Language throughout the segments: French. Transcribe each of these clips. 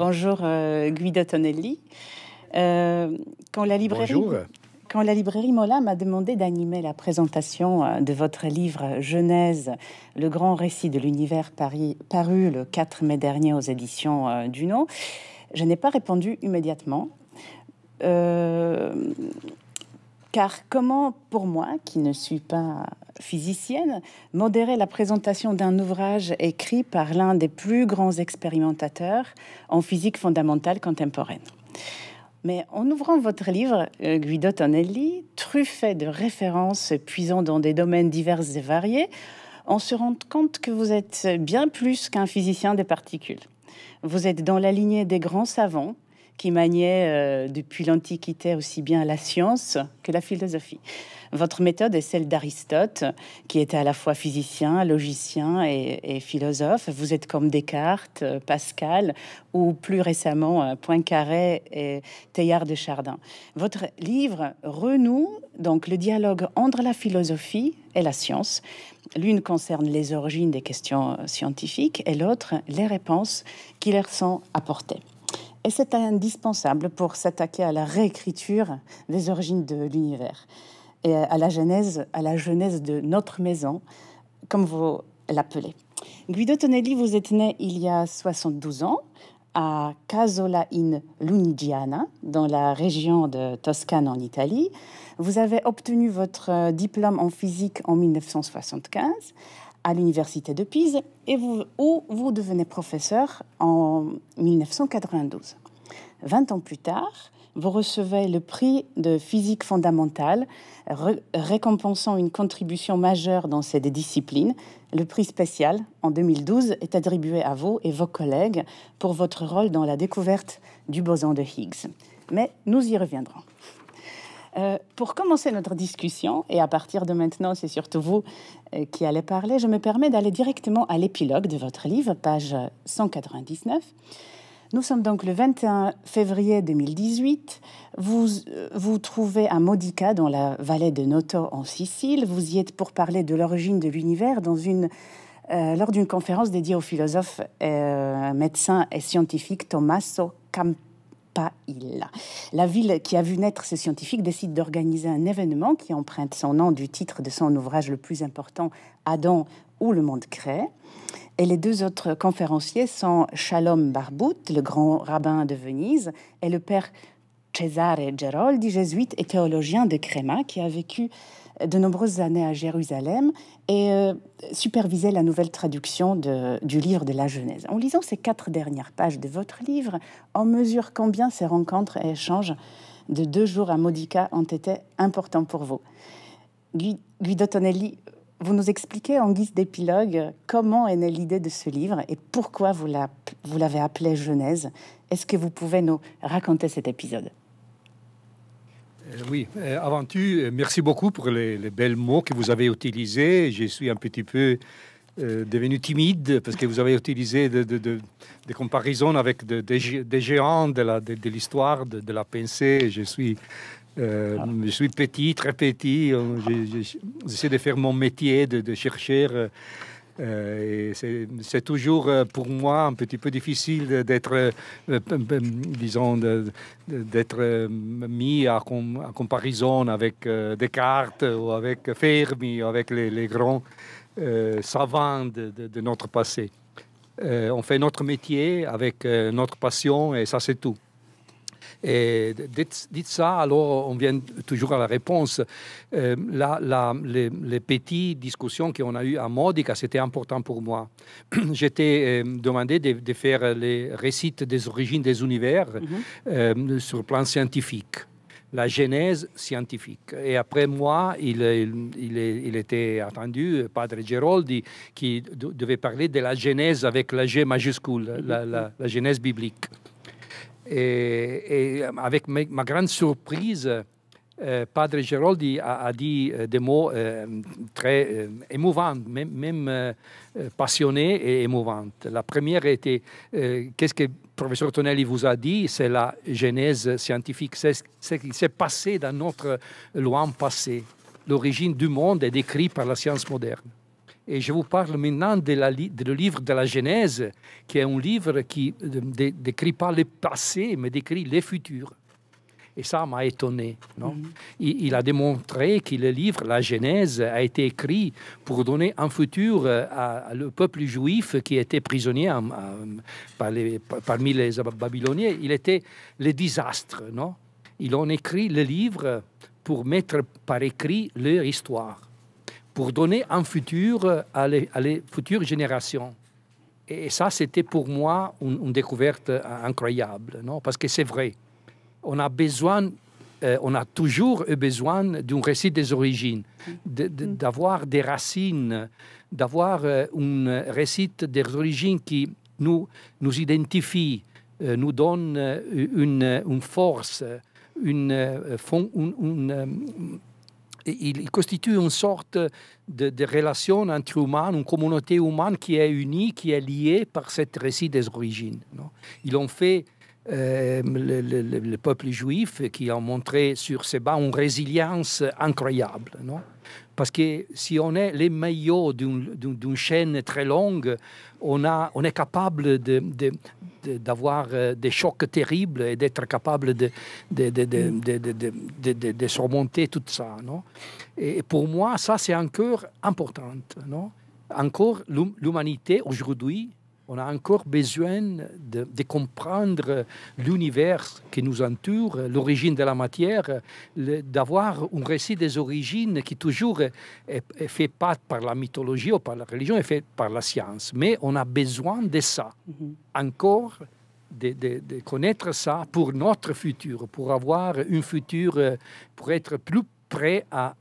Bonjour euh, Guido Tonelli. Euh, quand la librairie... Quand la librairie Mola m'a demandé d'animer la présentation euh, de votre livre Genèse, le grand récit de l'univers paru le 4 mai dernier aux éditions Dunod, je n'ai pas répondu immédiatement. Car comment, pour moi, qui ne suis pas physicienne, modérer la présentation d'un ouvrage écrit par l'un des plus grands expérimentateurs en physique fondamentale contemporaine mais en ouvrant votre livre, euh, Guido Tonelli, truffé de références puisant dans des domaines divers et variés, on se rend compte que vous êtes bien plus qu'un physicien des particules. Vous êtes dans la lignée des grands savants, qui maniait euh, depuis l'Antiquité aussi bien la science que la philosophie. Votre méthode est celle d'Aristote, qui était à la fois physicien, logicien et, philosophe. Vous êtes comme Descartes, euh, Pascal ou plus récemment euh, Poincaré et Teilhard de Chardin. Votre livre renoue donc le dialogue entre la philosophie et la science. L'une concerne les origines des questions scientifiques et l'autre les réponses qui leur sont apportées. Et c'est indispensable pour s'attaquer à la réécriture des origines de l'univers et à la genèse, à la genèse de notre maison, comme vous l'appelez. Guido Tonelli, vous êtes né il y a 72 ans à Casola in Lunigiana, dans la région de Toscane en Italie. Vous avez obtenu votre diplôme en physique en 1975 à l'université de Pise et où vous devenez professeur en 1992. 20 ans plus tard, vous recevez le prix de physique fondamentale, récompensant une contribution majeure dans cette discipline. Le prix spécial, en 2012, est attribué à vous et vos collègues pour votre rôle dans la découverte du boson de Higgs. Mais nous y reviendrons. Euh, pour commencer notre discussion, et à partir de maintenant, c'est surtout vous euh, qui allez parler, je me permets d'aller directement à l'épilogue de votre livre, page 199. Nous sommes donc le 21 février 2018. Vous euh, vous trouvez à Modica, dans la vallée de Noto, en Sicile. Vous y êtes pour parler de l'origine de l'univers dans une lors d'une conférence dédiée au philosophe, médecin et scientifique Tommaso Camp la ville qui a vu naître ce scientifique décide d'organiser un événement qui emprunte son nom du titre de son ouvrage le plus important, Adam ou le monde crée. Et les deux autres conférenciers sont Shalom Barbout, le grand rabbin de Venise, et le père Cesare Geroldi, jésuite et théologien de Crema, qui a vécu de nombreuses années à Jérusalem et euh, supervisait la nouvelle traduction du livre de la Genèse. En lisant ces quatre dernières pages de votre livre, on mesure combien ces rencontres et échanges de deux jours à Modica ont été importants pour vous. Guido Tonelli, vous nous expliquez en guise d'épilogue comment est née l'idée de ce livre et pourquoi vous l'avez appelé Genèse. Est-ce que vous pouvez nous raconter cet épisode euh, oui, euh, avant tout, euh, merci beaucoup pour les, belles mots que vous avez utilisés. Je suis un petit peu devenu timide parce que vous avez utilisé des comparaisons avec des géants de l'histoire, de, la pensée. Je suis ah. petit, très petit. J'essaie de faire mon métier de, de chercheur euh, et c'est toujours euh, pour moi un petit peu difficile d'être, euh, disons, d'être mis à, comparaison avec Descartes ou avec Fermi, ou avec les, grands savants de, notre passé. on fait notre métier avec notre passion et ça c'est tout. Et dites, ça, alors on vient toujours à la réponse. Euh, la, les, les, petites discussions qu'on a eues à Modica, c'était important pour moi. J'étais euh, demandé de, faire les récits des origines des univers mhm. euh, sur le plan scientifique la genèse scientifique. Et après moi, il, était attendu, Padre Geroldi, qui devait parler de la genèse avec la G majuscule, la, la, la genèse biblique. Et, avec ma, grande surprise, euh, Padre Geroldi a, dit euh, des mots euh, très euh, émouvants, même, même passionnés et émouvants. La première était qu'est-ce que le professeur Tonelli vous a dit C'est la genèse scientifique, c'est ce qui s'est passé dans notre loin passé. L'origine du monde est décrite par la science moderne. Et je vous parle maintenant de la, du livre de la Genèse, qui est un livre qui ne décrit pas le passé, mais décrit le futur. Et ça m'a étonné. Mhm. il, a démontré que le livre, la Genèse, a été écrit pour donner un futur euh, à, le peuple juif qui était prisonnier euh, euh, parmi les Babyloniens. Il était le désastre. Ils ont écrit le livre pour mettre par écrit leur histoire pour donner un futur euh, à les, futures générations. Et ça, c'était pour moi une, découverte incroyable, non parce que c'est vrai. On a besoin, euh, on a toujours eu besoin d'un récit des origines, mm. d'avoir des racines, d'avoir euh, un récit des origines qui nous, nous identifie, nous donne une, force, une, une il constitue une sorte de, relation entre humains, une communauté humaine qui est unie, qui est liée par cette récit des origines. Ils ont fait euh, le, peuple juif qui a montré sur ces bas une résilience incroyable. Non parce que si on est les maillots d'une chaîne très longue, on, est capable d'avoir des chocs terribles et d'être capable de, surmonter tout ça. et pour moi, ça, c'est encore important. encore, l'humanité aujourd'hui on a encore besoin de, comprendre l'univers qui nous entoure, l'origine de la matière, d'avoir un récit des origines qui toujours est, fait pas par la mythologie ou par la religion, est fait par la science. Mais on a besoin de ça mhm. encore. De, connaître ça pour notre futur, pour avoir un futur, euh, pour être plus prêt à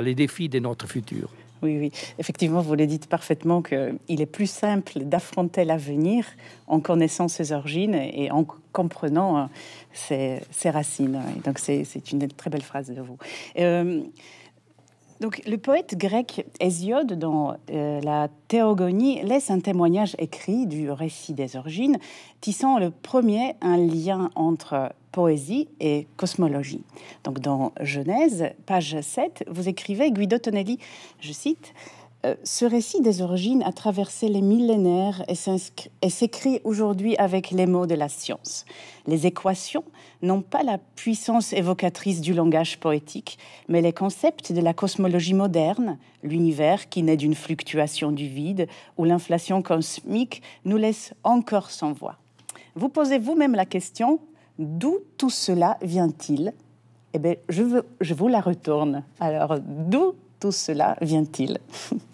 les défis de notre futur oui, oui. Effectivement, vous le dites parfaitement qu'il est plus simple d'affronter l'avenir en connaissant ses origines et en comprenant euh, ses, racines. donc, c'est une très belle phrase de vous. Euh, le poète grec Hésiode, dans euh, la Théogonie, laisse un témoignage écrit du récit des origines, tissant le premier un lien entre poésie et cosmologie. Donc, dans Genèse, page 7, vous écrivez Guido Tonelli, je cite, euh, ce récit des origines a traversé les millénaires et s'écrit aujourd'hui avec les mots de la science. Les équations n'ont pas la puissance évocatrice du langage poétique, mais les concepts de la cosmologie moderne, l'univers qui naît d'une fluctuation du vide ou l'inflation cosmique, nous laissent encore sans voix. Vous posez vous-même la question, d'où tout cela vient-il Eh bien, je, je vous la retourne. Alors, d'où tout cela vient-il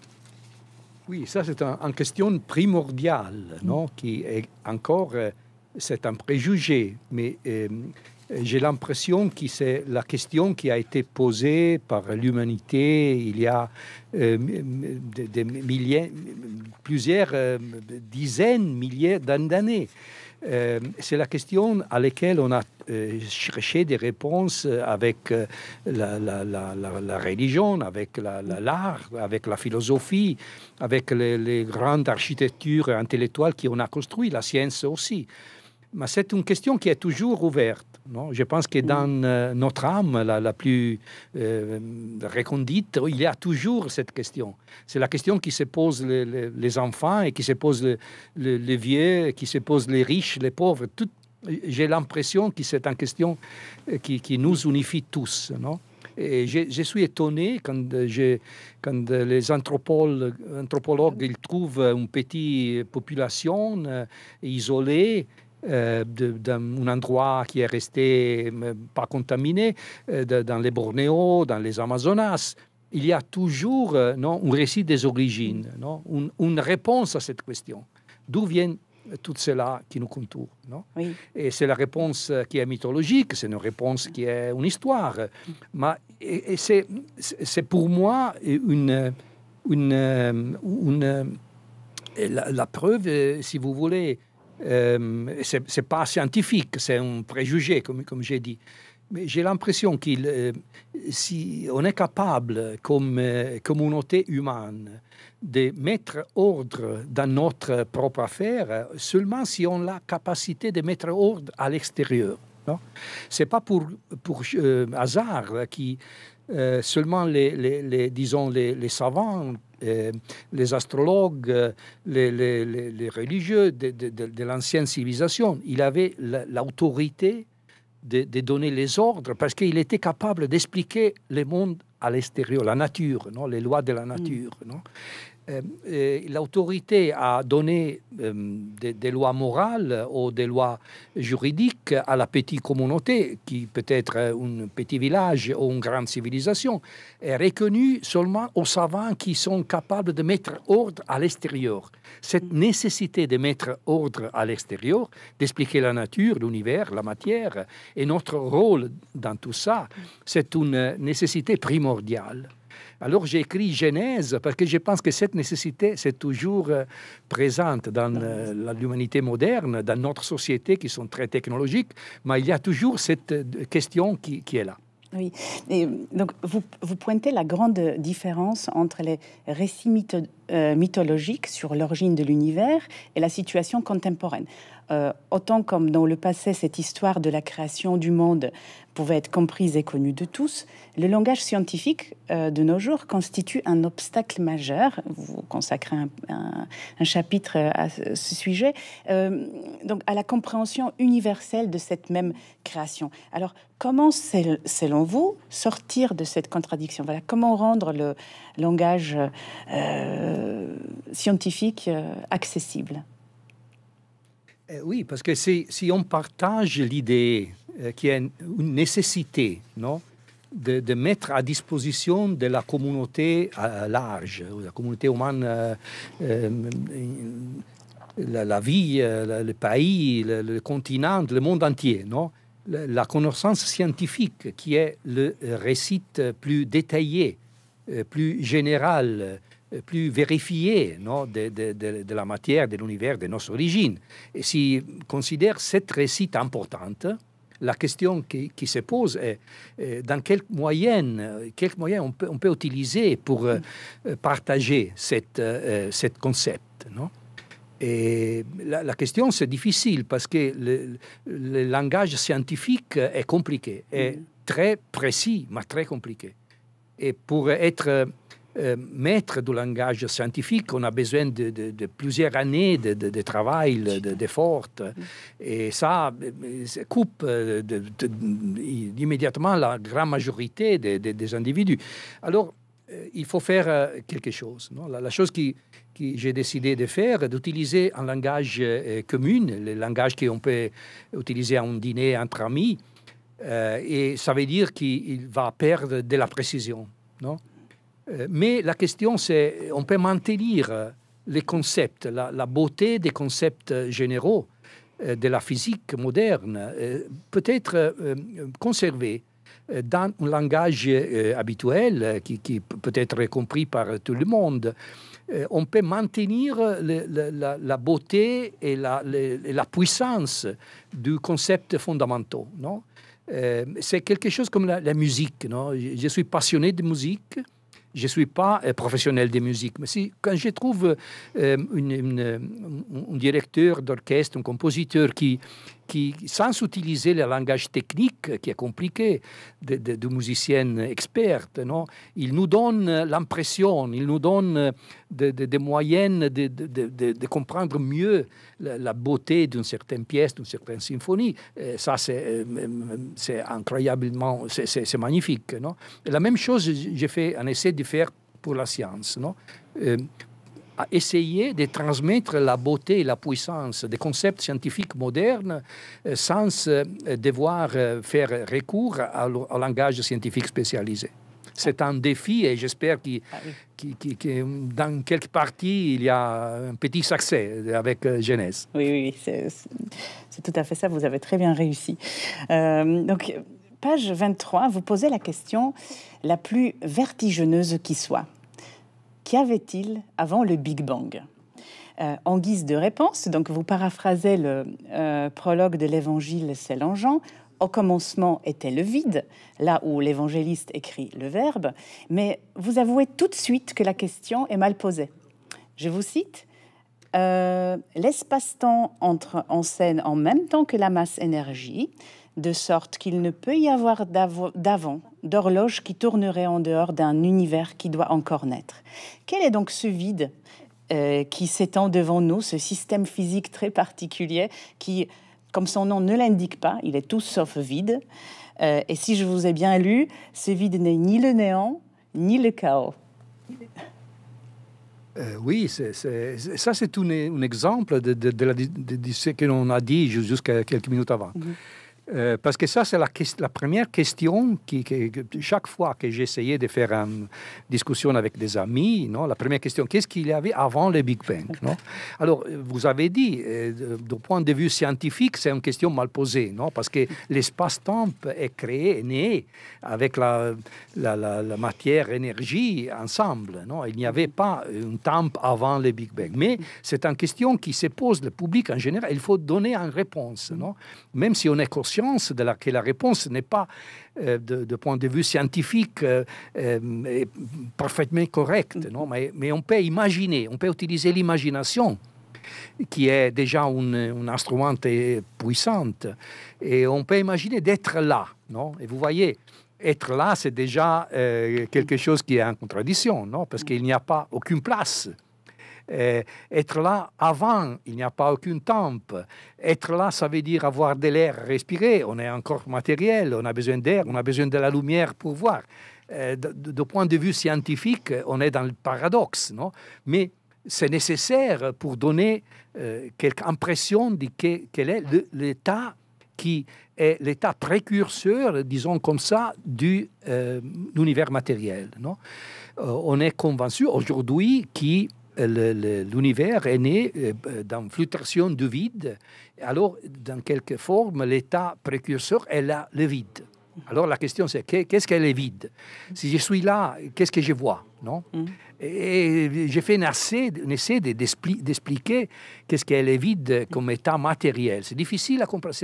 Oui, ça c'est un, une question primordiale, non qui est encore, euh, c'est un préjugé, mais euh, j'ai l'impression que c'est la question qui a été posée par l'humanité il y a euh, plusieurs dizaines, milliers d'années. Euh, c'est la question à laquelle on a euh, cherché des réponses euh, avec la, religion, avec l'art, avec la philosophie, avec les, les, grandes architectures intellectuelles qu'on a construites, la science aussi. Mais c'est une question qui est toujours ouverte. Non Je pense que dans euh, notre âme, la, la plus euh, récondite, il y a toujours cette question. C'est la question qui se pose les, les, enfants et qui se pose les les vieux, qui se pose les riches, les pauvres. Tout, j'ai l'impression que c'est une question euh, qui, qui, nous unifie tous. Non et je, suis étonné quand, je, quand les anthropologues, anthropologues ils trouvent une petite population isolée euh, d'un endroit qui est resté euh, pas contaminé, euh, dans les Bornéo dans les Amazonas. Il y a toujours non, un récit des origines, non, une, réponse à cette question. D'où viennent tout cela qui nous contourne. Et c'est la réponse qui est mythologique, c'est une réponse qui est une histoire. Mais, et, c'est, pour moi une, une, une la, preuve, si vous voulez, euh, c'est pas scientifique, c'est un préjugé, comme, comme j'ai dit. Mais j'ai l'impression qu'on euh, si on est capable, comme euh, communauté humaine, de mettre ordre dans notre propre affaire, seulement si on a la capacité de mettre ordre à l'extérieur. Ce n'est pas pour, pour hasard qui euh, seulement les, disons, les, savants, euh, les astrologues, euh, les, religieux de, l'ancienne civilisation. Il avait l'autorité de, donner les ordres parce qu'il était capable d'expliquer le monde à l'extérieur, la nature, non les lois de la nature. Mm. Non euh, l'autorité à donner euh, des, lois morales ou des lois juridiques à la petite communauté, qui peut être un petit village ou une grande civilisation, est reconnue seulement aux savants qui sont capables de mettre ordre à l'extérieur. Cette mm. nécessité de mettre ordre à l'extérieur, d'expliquer la nature, l'univers, la matière, et notre rôle dans tout ça, mm. c'est une nécessité primordiale. Alors j'ai écrit Genèse parce que je pense que cette nécessité, c'est toujours euh, présente dans euh, l'humanité moderne, dans notre société qui sont très technologiques, mais il y a toujours cette euh, question qui, est là. Oui, donc vous, pointez la grande différence entre les récits mythologiques euh, mythologique sur l'origine de l'univers et la situation contemporaine. Euh, autant comme dans le passé cette histoire de la création du monde pouvait être comprise et connue de tous, le langage scientifique euh, de nos jours constitue un obstacle majeur. Vous consacrez un, chapitre à ce sujet, donc à la compréhension universelle de cette même création. Alors, comment, selon vous, sortir de cette contradiction Voilà, comment rendre le langage euh, scientifique euh, accessible. Eh oui, parce que si on partage l'idée euh, qui est une nécessité, non de, mettre à disposition de la communauté à large, la communauté humaine, la, vie, le pays, le, continent, le monde entier. Non la connaissance scientifique qui est le récit plus détaillé, plus général, euh, plus vérifié, non, de, de, de, la matière, de l'univers, de nos origines. Et si considère cette récite importante, la question qui, qui se pose est euh, dans quels moyenne quel moyen on, peut, on peut utiliser pour euh, partager cette, cette concept. Non et la, question, c'est difficile parce que le, le, langage scientifique est compliqué, est mm. très précis, mais très compliqué. Et pour être euh, maître du langage scientifique. On a besoin de, plusieurs années de, de travail, d'efforts. Et ça, coupe euh, immédiatement la grande majorité des, individus. Alors, euh, il faut faire quelque chose. La, chose qui, j'ai décidé de faire, d'utiliser un langage commun, le langage qu'on peut utiliser à un dîner entre amis, et ça veut dire qu'il va perdre de la précision. Non? Euh, mais la question, c'est on peut maintenir euh, les concepts, la, beauté des concepts euh, généraux de la physique moderne, peut-être conservée dans un langage habituel qui, peut être compris par tout le monde. On peut maintenir la, beauté et la, la puissance du concept fondamental. Non c'est quelque chose comme la, musique. Non je, suis passionné de musique je ne suis pas euh, professionnel de musique, mais si, quand je trouve euh, un directeur d'orchestre, un compositeur qui, qui, sans utiliser le langage technique qui est compliqué de, de, de musiciennes expertes, non il nous donne l'impression, il nous donne des de, moyens de, comprendre mieux la, beauté d'une certaine pièce, d'une certaine symphonie. Euh, ça, c'est euh, incroyablement, c'est magnifique. Non la même chose, j'ai fait un essai de faire pour la science. Non euh, à essayer de transmettre la beauté et la puissance des concepts scientifiques modernes euh, sans euh, devoir euh, faire recours au langage scientifique spécialisé c'est un défi et j'espère que ah dans quelques parties, il y a un petit succès avec Genèse. Oui, oui, c'est tout à fait ça. Vous avez très bien réussi. donc, page 23, vous posez la question la plus vertigineuse qui soit. Qu'y avait-il avant le Big Bang euh, en guise de réponse, donc vous paraphrasez le euh, prologue de l'évangile selon Jean, au commencement était le vide, là où l'évangéliste écrit le verbe, mais vous avouez tout de suite que la question est mal posée. Je vous cite, euh, l'espace-temps entre en scène en même temps que la masse énergie, de sorte qu'il ne peut y avoir d'avant d'horloge qui tournerait en dehors d'un univers qui doit encore naître. Quel est donc ce vide euh, qui s'étend devant nous, ce système physique très particulier qui, comme son nom ne l'indique pas, il est tout sauf vide. Euh, et si je vous ai bien lu, ce vide n'est ni le néant, ni le chaos. Euh, oui, ça c'est un, exemple de, ce que l'on a dit jusqu'à quelques minutes avant. Mhm. Euh, parce que ça, c'est la, la, première question qui, chaque fois que j'essayais de faire une discussion avec des amis, non, la première question, qu'est-ce qu'il y avait avant le Big Bang non Alors, vous avez dit, euh, du point de vue scientifique, c'est une question mal posée, non parce que l'espace-temps est créé, né avec la, la matière, énergie ensemble. Non Il n'y avait pas un temps avant le Big Bang. Mais c'est une question qui se pose le public en général. Il faut donner une réponse, non même si on est conscient de laquelle la réponse n'est pas, euh, de, point de vue scientifique, euh, euh, parfaitement correcte. Mm. Non mais, mais on peut imaginer, on peut utiliser l'imagination qui est déjà un, instrument puissant. Et on peut imaginer d'être là. Non et vous voyez, être là, c'est déjà quelque chose qui est en contradiction, non parce mm. qu'il n'y a pas aucune place eh, être là avant, il n'y a pas aucune tempe. Être là, ça veut dire avoir de l'air respirer. On est encore matériel, on a besoin d'air, on a besoin de la lumière pour voir. Eh, de point de vue scientifique, on est dans le paradoxe, non Mais c'est nécessaire pour donner euh, quelque impression de quel est l'état qui est l'état précurseur, disons comme ça, de euh, l'univers matériel. Non euh, on est convaincu aujourd'hui qui l'univers est né euh, dans fluctuation du vide. Alors, dans quelque forme, l'état précurseur est là, le vide. Alors la question c'est qu'est-ce qu'elle est vide Si je suis là, qu'est-ce que je vois non mm. Et j'ai fait un essai d'expliquer qu'est-ce qu'elle est vide comme état matériel. C'est difficile à comprendre.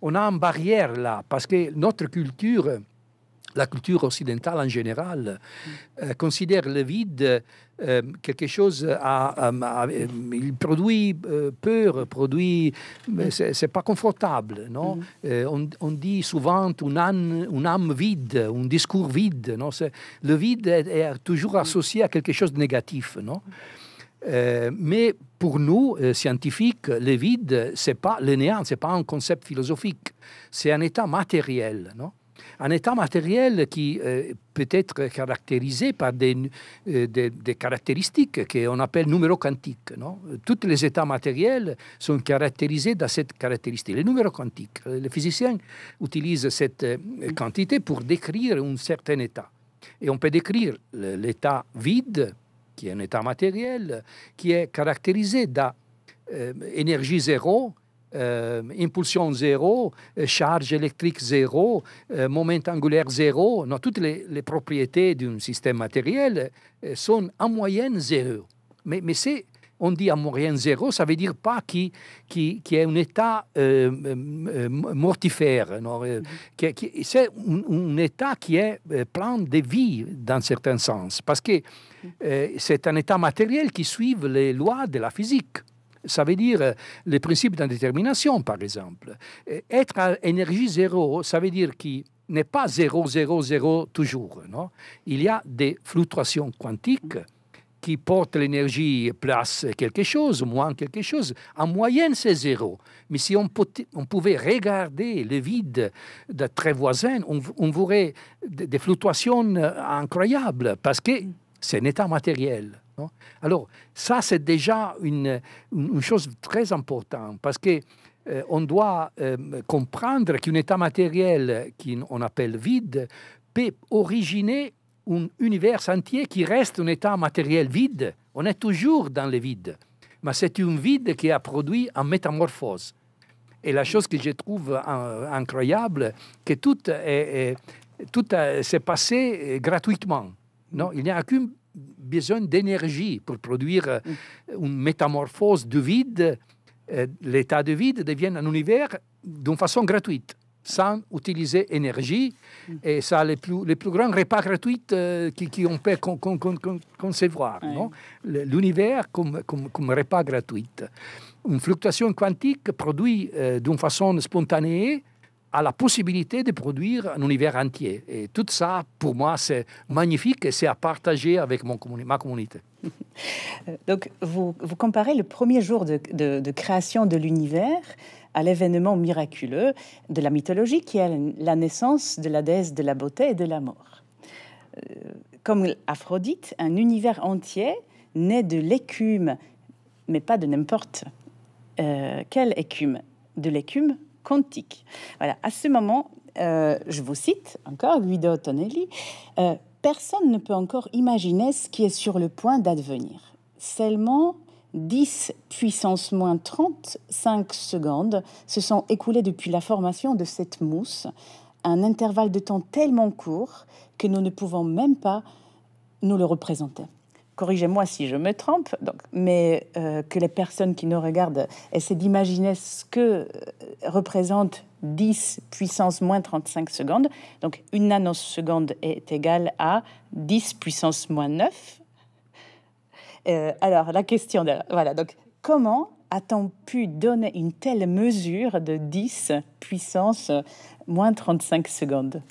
On a une barrière là, parce que notre culture la culture occidentale en général, euh, considère le vide euh, quelque chose à, il produit euh, peur, produit c'est pas confortable, non mm-hmm. on, dit souvent une âme, vide, un discours vide, non le vide est, toujours associé à quelque chose de négatif, non mais pour nous, scientifiques, le vide, c'est pas le néant, c'est pas un concept philosophique, c'est un état matériel. Non un état matériel qui euh, peut être caractérisé par des, euh, des, caractéristiques qu'on appelle numéro quantiques. Non Tous les états matériels sont caractérisés dans cette caractéristique, les numéros quantiques. Euh, les physiciens utilisent cette quantité pour décrire un certain état. Et on peut décrire l'état vide, qui est un état matériel, qui est caractérisé par énergie zéro, euh, impulsion zéro, euh, charge électrique zéro, euh, moment angulaire zéro. Non, toutes les, propriétés d'un système matériel sont en moyenne zéro. Mais, on dit en moyenne zéro, ça veut dire pas qui, qui, qui est un état mortifère. c'est un, état qui est plein de vie dans certain sens, parce que mhm. c'est un état matériel qui suit les lois de la physique. Ça veut dire euh, les principes d'indétermination, par exemple. Euh, être à énergie zéro, ça veut dire qu'il n'est pas zéro, zéro, zéro, toujours. Non Il y a des fluctuations quantiques qui portent l'énergie place quelque chose, moins quelque chose. En moyenne, c'est zéro. Mais si on, pouvait regarder le vide de très voisin, on, on verrait des fluctuations euh, incroyables parce que c'est un état matériel. Alors, ça, c'est déjà une, chose très importante parce que euh, on doit euh, comprendre qu'un état matériel qu'on appelle vide peut originer un univers entier qui reste un état matériel vide. On est toujours dans le vide, mais c'est un vide qui a produit en métamorphose. Et la chose que je trouve euh, incroyable, que tout, s'est passé gratuitement. Non, il n'y a aucune besoin d'énergie pour produire euh, une métamorphose du vide. Euh, l'état de vide devient un univers d'une façon gratuite sans utiliser énergie. Mm. Et ça, les plus, les plus grands repas gratuits qu'on qui peut concevoir. L'univers comme, comme, comme, repas gratuit. Une fluctuation quantique produit euh, d'une façon spontanée a la possibilité de produire un univers entier. Et tout ça, pour moi, c'est magnifique et c'est à partager avec mon ma communauté. Donc, vous, comparez le premier jour de, création de l'univers à l'événement miraculeux de la mythologie qui est la naissance de la déesse de la beauté et de la mort. Euh, comme Aphrodite, un univers entier naît de l'écume, mais pas de n'importe euh, quelle écume, de l'écume quantique. Voilà, à ce moment, euh, je vous cite encore Guido Tonelli, euh, personne ne peut encore imaginer ce qui est sur le point d'advenir. Seulement 10 puissance moins 35 secondes se sont écoulées depuis la formation de cette mousse, un intervalle de temps tellement court que nous ne pouvons même pas nous le représenter corrigez-moi si je me trompe, donc, mais euh, que les personnes qui nous regardent essaient d'imaginer ce que euh, représente 10 puissance moins 35 secondes. Donc une nanoseconde est égale à 10 puissance moins 9. Euh, alors la question, voilà, donc comment a-t-on pu donner une telle mesure de 10 puissance moins 35 secondes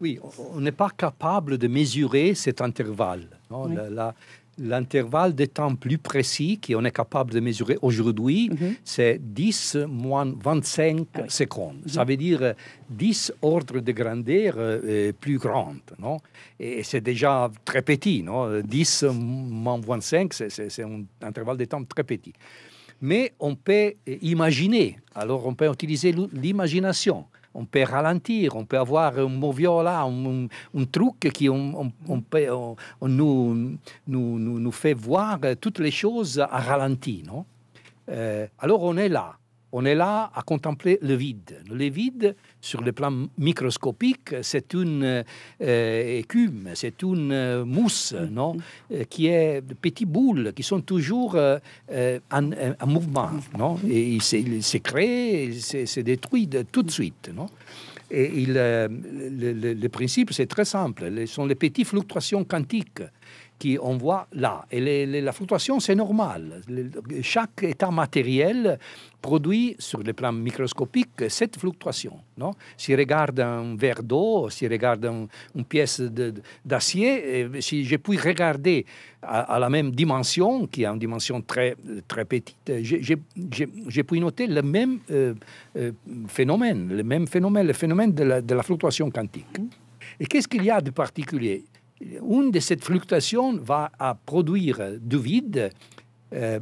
oui, on n'est pas capable de mesurer cet intervalle. L'intervalle de temps plus précis qu'on est capable de mesurer aujourd'hui, mhm. c'est 10 moins 25 ah secondes. Mhm. Ça veut dire 10 euh, ordres de grandeur euh, euh, plus grandes. Et c'est déjà très petit. Non 10 moins 25, c'est un intervalle de temps très petit. Mais on peut imaginer, alors on peut utiliser l'imagination on peut ralentir, on peut avoir un moviola, un, un, truc qui on, nous, nous, nous, fait voir toutes les choses à ralenti. Euh, alors on est là on est là à contempler le vide. Le vide, sur le plan microscopique, c'est une euh, écume, c'est une euh, mousse, mm-hmm. non euh, qui est de petites boules qui sont toujours en, mouvement, mm-hmm. non Et il s'est créé, il s'est détruit de, tout de mm-hmm. suite, non Et il, le, le, principe, c'est très simple. Ce sont les petites fluctuations quantiques qui on voit là. Et la fluctuation, c'est normal. chaque état matériel produit sur le plan microscopique cette fluctuation. Non si regarde un verre d'eau, si regarde une pièce d'acier, eh, si je puis regarder à, la même dimension, qui est une dimension très, très petite, j'ai pu noter le même euh, euh, phénomène, le même phénomène, le phénomène de la fluctuation quantique. Et qu'est-ce qu'il y a de particulier une de ces fluctuations va à produire du vide euh,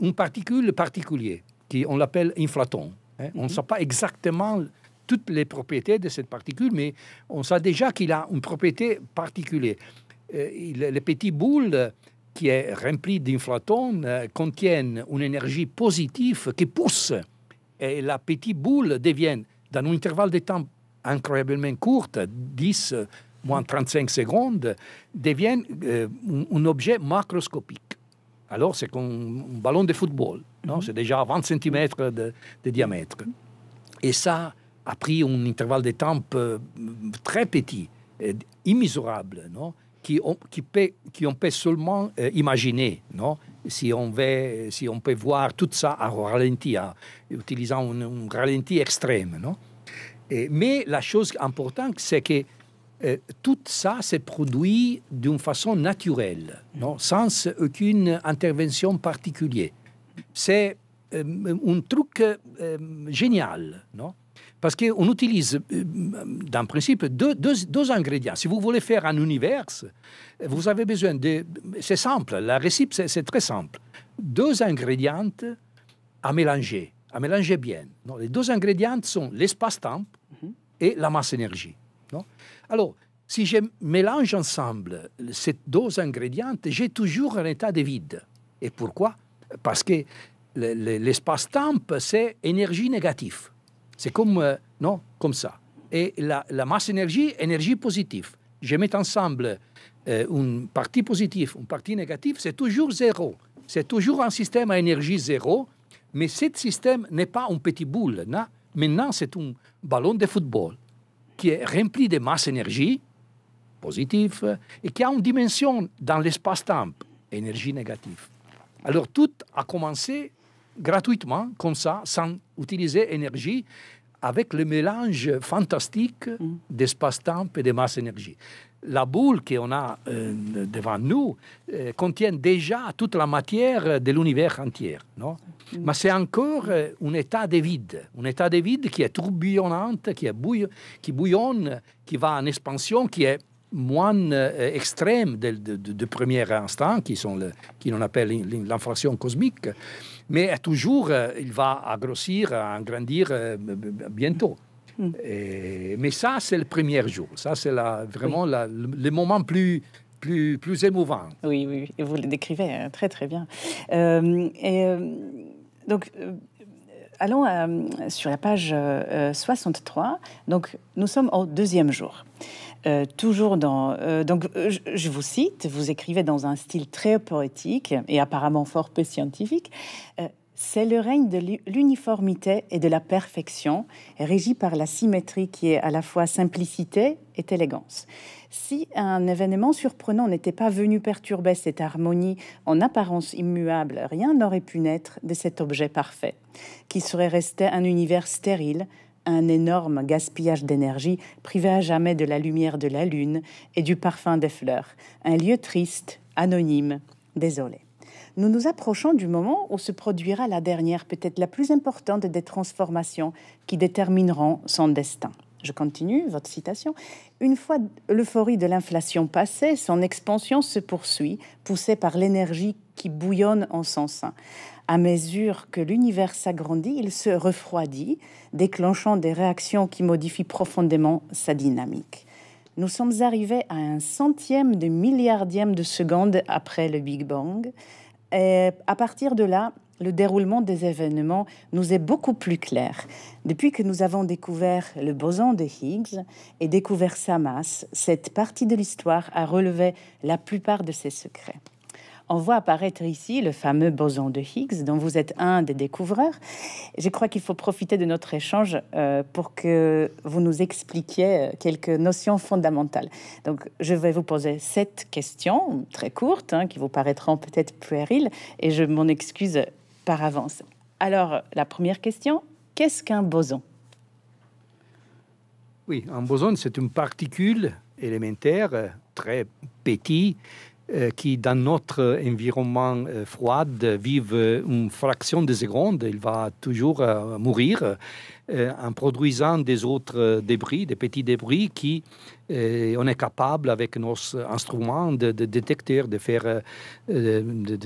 une particule particulière, qui on l'appelle inflaton. Hein. On ne mhm. sait pas exactement toutes les propriétés de cette particule, mais on sait déjà qu'il a une propriété particulière. Euh, les petites boules qui est remplies d'inflaton euh, contiennent une énergie positive qui pousse et la petite boule devient, dans un intervalle de temps incroyablement court, 10, moins 35 secondes, deviennent euh, un, objet macroscopique. Alors, c'est comme un ballon de football. non mhm. C'est déjà 20 cm de, diamètre. Et ça a pris un intervalle de temps euh, très petit, immisurable, non qui qui, peut, qui on peut seulement euh, imaginer, non si on, veut, si on peut voir tout ça à ralenti, en utilisant un, ralenti extrême. Non et, mais la chose importante, c'est que euh, tout ça s'est produit d'une façon naturelle, sans aucune intervention particulière. C'est euh, un truc euh, génial, parce qu'on utilise, d'un principe, deux, ingrédients. Si vous voulez faire un univers, vous avez besoin de... C'est simple, la récipe, c'est très simple. Deux ingrédients à mélanger, à mélanger bien. les deux ingrédients sont l'espace-temps mhm. et la masse énergie. Alors, si je mélange ensemble ces deux ingrédients, j'ai toujours un état de vide. Et pourquoi Parce que l'espace-temps, c'est énergie négative. C'est comme, euh, non, comme ça. Et la, masse énergie, énergie positive. Je mets ensemble euh, une partie positive, une partie négative, c'est toujours zéro. C'est toujours un système à énergie zéro, mais ce système n'est pas une petite boule. Non Maintenant, c'est un ballon de football qui est rempli de masse énergie positive et qui a une dimension dans l'espace-temps, énergie négative. Alors tout a commencé gratuitement, comme ça, sans utiliser énergie, avec le mélange fantastique mm. d'espace-temps et de masse-énergie la boule qu'on a euh, devant nous euh, contient déjà toute la matière de l'univers entier. Mm. Mais c'est encore euh, un état de vide, un état de vide qui est tourbillonnante, qui, est qui bouillonne, qui va en expansion, qui est moins extrême de, premier instant, qui sont qui appelle l'inflation cosmique, mais toujours, il va grossir, agrandir bientôt. Mm. mais ça, c'est le premier jour. Ça, c'est vraiment la, le, moment plus, plus, plus émouvant. Oui, oui, vous le décrivez hein, très, très bien. Euh, et euh, donc, euh, allons sur la page 63. Donc, nous sommes au deuxième jour. toujours dans. donc, je, je, vous cite, vous écrivez dans un style très poétique et apparemment fort peu scientifique. C'est le règne de l'uniformité et de la perfection, régi par la symétrie qui est à la fois simplicité et élégance. Si un événement surprenant n'était pas venu perturber cette harmonie en apparence immuable, rien n'aurait pu naître de cet objet parfait, qui serait resté un univers stérile, un énorme gaspillage d'énergie privé à jamais de la lumière de la lune et du parfum des fleurs, un lieu triste, anonyme, désolé nous nous approchons du moment où se produira la dernière, peut-être la plus importante des transformations qui détermineront son destin. Je continue votre citation. Une fois l'euphorie de l'inflation passée, son expansion se poursuit, poussée par l'énergie qui bouillonne en son sein. À mesure que l'univers s'agrandit, il se refroidit, déclenchant des réactions qui modifient profondément sa dynamique. Nous sommes arrivés à un centième de milliardième de seconde après le Big Bang. Et euh, à partir de là, le déroulement des événements nous est beaucoup plus clair. Depuis que nous avons découvert le boson de Higgs et découvert sa masse, cette partie de l'histoire a relevé la plupart de ses secrets on voit apparaître ici le fameux boson de Higgs, dont vous êtes un des découvreurs. Je crois qu'il faut profiter de notre échange euh, pour que vous nous expliquiez euh, quelques notions fondamentales. Donc, je vais vous poser sept questions très courtes, hein, qui vous paraîtront peut-être puériles, et je m'en excuse par avance. Alors, la première question, qu'est-ce qu'un boson Oui, un boson, c'est une particule élémentaire euh, très petite euh, qui, dans notre environnement euh, froid, vivent une fraction de seconde. Il va toujours euh, mourir en produisant des autres débris, des petits débris qui, on est capable, avec nos instruments de, détecter, de faire,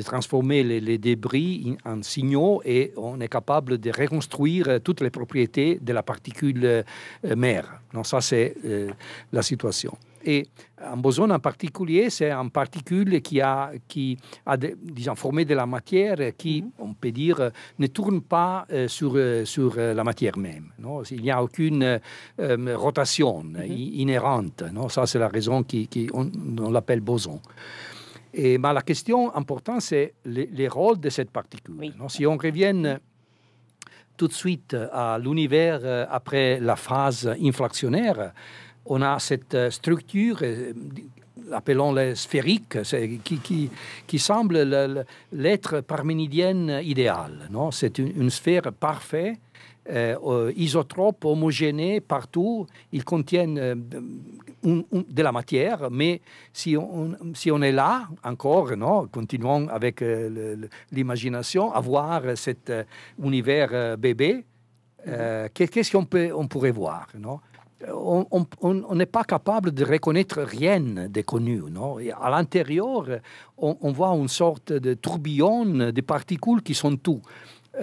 transformer les, les, débris en signaux et on est capable de reconstruire toutes les propriétés de la particule mère. Donc ça, c'est la situation. Et un boson en particulier, c'est une particule qui a, qui a disons, formé de la matière qui, mhm. on peut dire, ne tourne pas euh, sur, euh, sur euh, la matière même. Non Il n'y a aucune rotation mhm. inhérente. Non Ça, c'est la raison qui, on, l'appelle boson. Et bah, la question importante, c'est le, les rôles de cette particule. Non si on revient tout de suite à l'univers après la phase inflationnaire, on a cette euh, structure, euh, appelons-la sphérique, qui, qui, semble l'être parménidienne idéale. C'est une, sphère parfaite euh, isotrope, homogénée, partout. Ils contiennent de la matière, mais si on, si on est là, encore, non, continuons avec l'imagination, à voir cet univers bébé, qu'est-ce qu'on on pourrait voir non on n'est pas capable de reconnaître rien de connu. Non à l'intérieur, on, voit une sorte de tourbillon de particules qui sont tout à,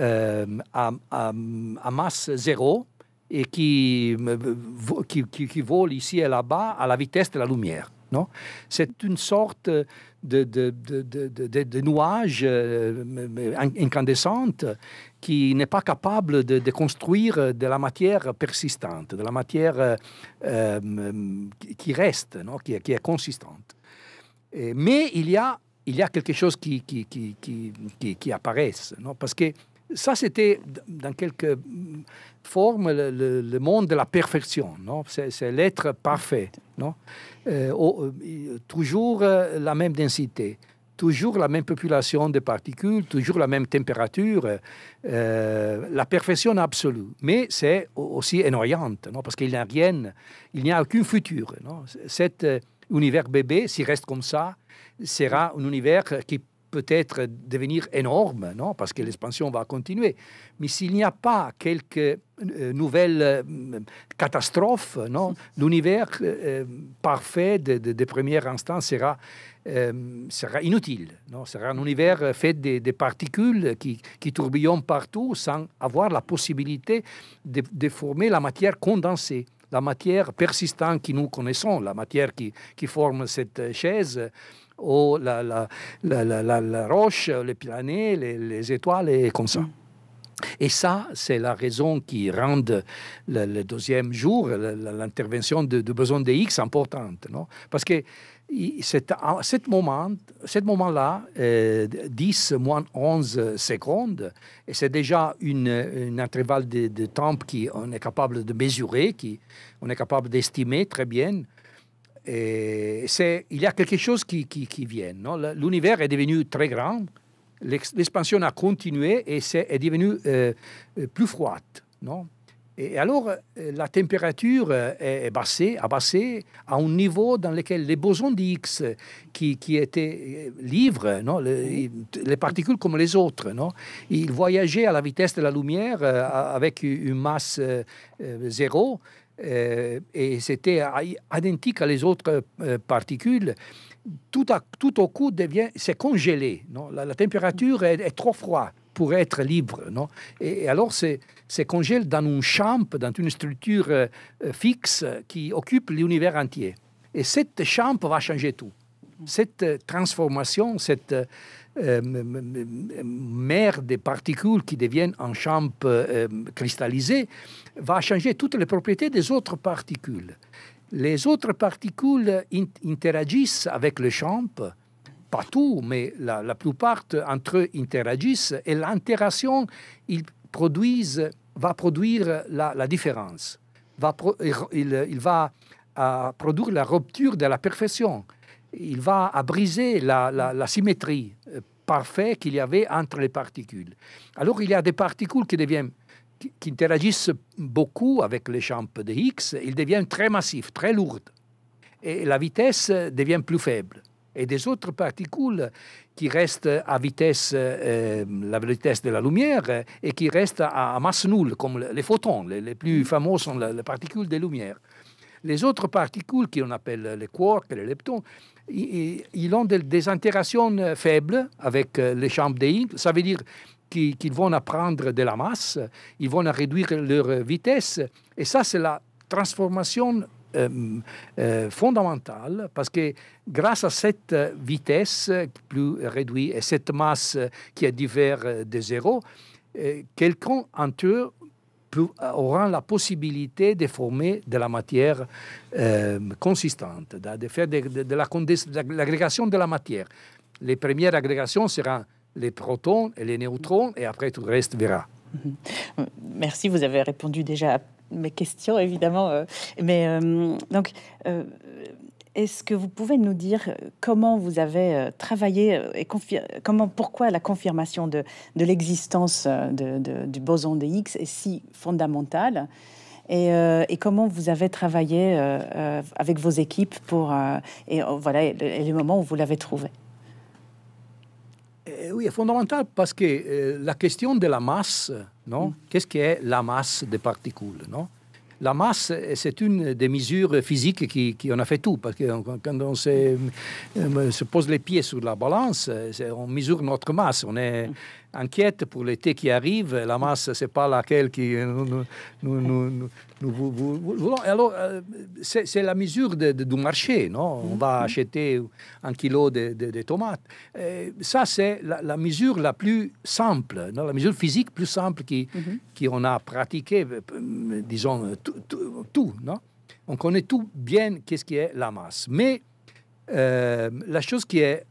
euh, masse zéro et qui, qui, qui volent ici et là-bas à la vitesse de la lumière. Non C'est une sorte de, de, de, nuage euh, incandescent qui n'est pas capable de, construire de la matière persistante, de la matière euh, euh, qui reste, qui, est consistante. mais il y, a, il y a quelque chose qui, qui, apparaît, non parce que ça, c'était, dans quelque forme, le, monde de la perfection. c'est, l'être parfait. Non euh, oh, euh, toujours euh, la même densité toujours la même population de particules, toujours la même température, la perfection absolue. Mais c'est aussi énoyante, non parce qu'il n'y a rien, il n'y a aucune futur. Cet univers bébé, s'il reste comme ça, sera un univers qui peut-être devenir énorme, non parce que l'expansion va continuer. Mais s'il n'y a pas quelques euh, nouvelles euh, catastrophes, non l'univers euh, parfait des de, premiers instants sera, sera inutile. Non sera un univers fait des de particules qui, qui, tourbillonnent partout sans avoir la possibilité de, de former la matière condensée la matière persistante que nous connaissons, la matière qui, qui forme cette chaise, ou la, roche, les planètes, les, étoiles et comme ça. Mm. Et ça, c'est la raison qui rend le, deuxième jour, l'intervention de, besoin de X importante. Non Parce que à ah, moment, moment-là, euh, dix 10 moins 11 secondes, et c'est déjà une, intervalle de, de temps qu'on est capable de mesurer, qui on est capable d'estimer très bien. Et il y a quelque chose qui, qui, vient. L'univers est devenu très grand, l'expansion a continué et c'est est devenu euh, euh, plus froide. et alors, euh, la température est a à un niveau dans lequel les bosons d'X, qui, qui, étaient libres, les, particules comme les autres, ils voyageaient à la vitesse de la lumière avec une masse zéro. Euh, et c'était identique à les autres euh, particules, tout, tout au coup devient, c'est congelé. la, température est, trop froide pour être libre. et, alors, c'est congelé dans une chambre, dans une structure euh, fixe qui occupe l'univers entier. Et cette chambre va changer tout. Cette euh, transformation, cette euh, euh, mer des particules qui deviennent en champ cristallisé, va changer toutes les propriétés des autres particules. Les autres particules interagissent avec le champ, pas tout, mais la, plupart entre eux interagissent, et l'interaction, va produire la, différence, il, va produire la rupture de la perfection il va à briser la, symétrie euh, parfaite qu'il y avait entre les particules. Alors il y a des particules qui interagissent beaucoup avec les champs de Higgs, ils deviennent très massifs, très lourds. Et la vitesse devient plus faible. Et des autres particules qui restent à vitesse, euh, euh, la vitesse de la lumière et qui restent à, masse nulle, comme les photons. Les, plus fameux sont les particules de lumière. Les autres particules, qu'on appelle les quarks et les leptons, ils ont des interactions faibles avec euh, les champs de Higgs. Ça veut dire qu'ils vont apprendre de la masse, ils vont réduire leur vitesse. Et ça, c'est la transformation euh, euh, fondamentale parce que grâce à cette vitesse plus réduite et cette masse qui est divers de zéro, quelqu'un entre eux auront la possibilité de former de la matière euh, consistante, de, faire de, de, de l'agrégation de la matière. Les premières agrégations seront les protons et les neutrons, et après tout le reste verra. Mm-hmm. Merci, vous avez répondu déjà à mes questions, évidemment. Euh, mais euh, donc, est-ce que vous pouvez nous dire euh, comment vous avez euh, travaillé euh, et comment, pourquoi la confirmation de, l'existence du boson de x est si fondamentale et, comment vous avez travaillé avec vos équipes pour et oh, voilà et le, moment où vous l'avez trouvé. oui, fondamental parce que la question de la masse, non, mm. qu'est-ce qui est la masse des particules, non, la masse, c'est une des mesures physiques qui, en a fait tout. Parce que quand on euh, se, pose les pieds sur la balance, on mesure notre masse. On est inquiète pour l'été qui arrive. La masse, n'est pas laquelle qui nous, voulons. Alors, c'est la mesure de, du marché, non On va mhm. acheter un kilo de, tomates. Euh, ça, c'est la, mesure la plus simple, la mesure physique plus simple qui, mhm. qui on a pratiqué, euh, disons, euh, tout, non On connaît tout bien qu'est-ce qui est la masse. Mais la chose qui est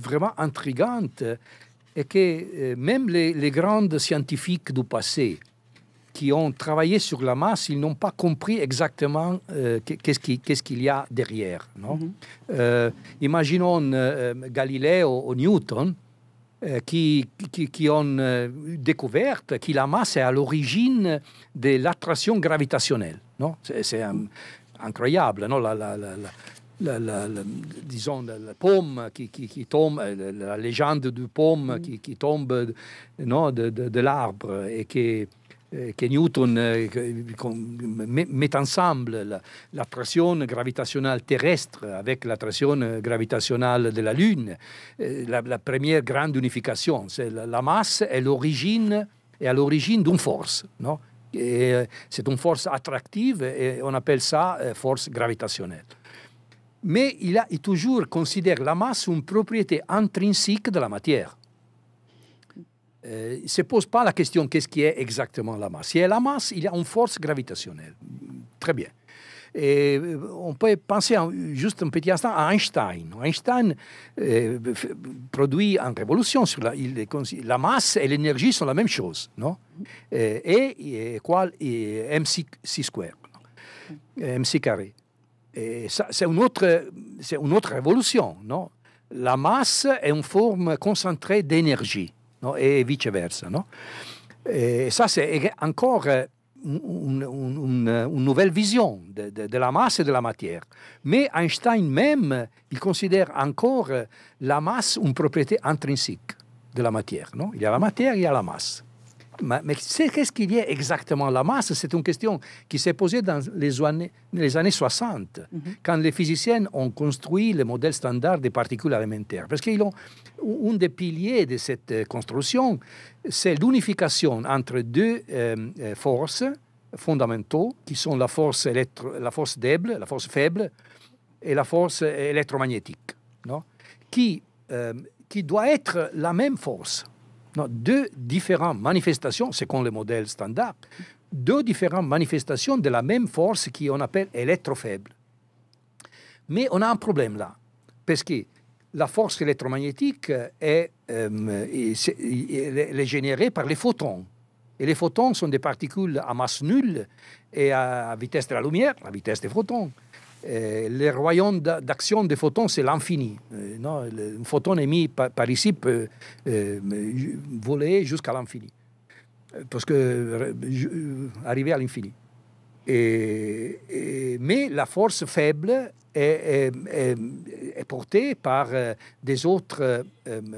vraiment intrigante, et que euh, même les, les grands scientifiques du passé qui ont travaillé sur la masse, ils n'ont pas compris exactement euh, qu'est-ce qu'il y a derrière. Non mhm. euh, imaginons Galilée ou Newton qui, qui, ont découvert que la masse est à l'origine de l'attraction gravitationnelle. C'est incroyable, non la, la, la, disons, la, pomme qui, qui, tombe, euh, la légende du pomme mm. qui, qui tombe euh, non, de, de, l'arbre et euh, que, Newton met, ensemble ensemble l'attraction gravitationnelle terrestre avec l'attraction gravitationnelle de la Lune. La, première grande unification, c'est la, masse est l'origine et à l'origine d'une force, non? c'est une force attractive et on appelle ça force gravitationnelle mais il, a, toujours considère la masse une propriété intrinsique de la matière. Euh, il ne se pose pas la question qu'est-ce qui est exactement la masse. Si elle a la masse, il y a une force gravitationnelle. Très bien. Euh, on peut penser juste un petit instant à Einstein. Einstein euh, produit une révolution sur la, la masse et l'énergie sont la même chose, non Et, et, et, MC, carré c'est une autre, c'est une autre révolution, non La masse est une forme concentrée d'énergie, non Et vice-versa, non ça, c'est encore une, nouvelle vision de, la masse et de la matière. Mais Einstein même, il considère encore la masse une propriété intrinsique de la matière, non Il y a la matière, il y a la masse. Mais qu'est-ce qu'il y a exactement la masse C'est une question qui s'est posée dans les années, les années 60, mhm. quand les physiciens ont construit le modèle standard des particules alimentaires. Parce qu'ils ont un des piliers de cette euh, construction, c'est l'unification entre deux euh, euh, forces fondamentaux, qui sont la force, électro, la force la force faible, et la force électromagnétique, non qui, qui doit être la même force deux différentes manifestations, c'est qu'on le modèle standard, deux différentes manifestations de la même force qu'on appelle électrofaible. Mais on a un problème là, parce que la force électromagnétique est, euh, est générée par les photons. Et les photons sont des particules à masse nulle et à vitesse de la lumière, la vitesse des photons. Euh, les le d'action des photons, c'est l'infini. Euh, un photon émis par, ici peut euh, voler jusqu'à l'infini, parce que arriver à l'infini. Et, mais la force faible est, est, portée par des autres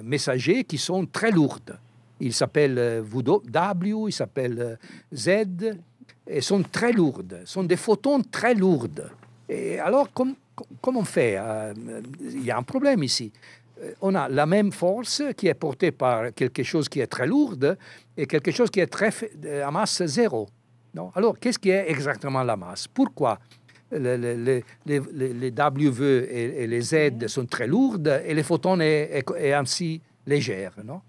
messagers qui sont très lourdes. Ils s'appellent W, ils s'appellent Z, et sont très lourdes. Sont des photons très lourdes alors, comment comment fait euh, Il y a un problème ici. Euh, on a la même force qui est portée par quelque chose qui est très lourde et quelque chose qui est très à euh, masse zéro. alors, qu'est-ce qui est exactement la masse Pourquoi les, W et, les Z sont très lourdes et les photons est, ainsi légères Non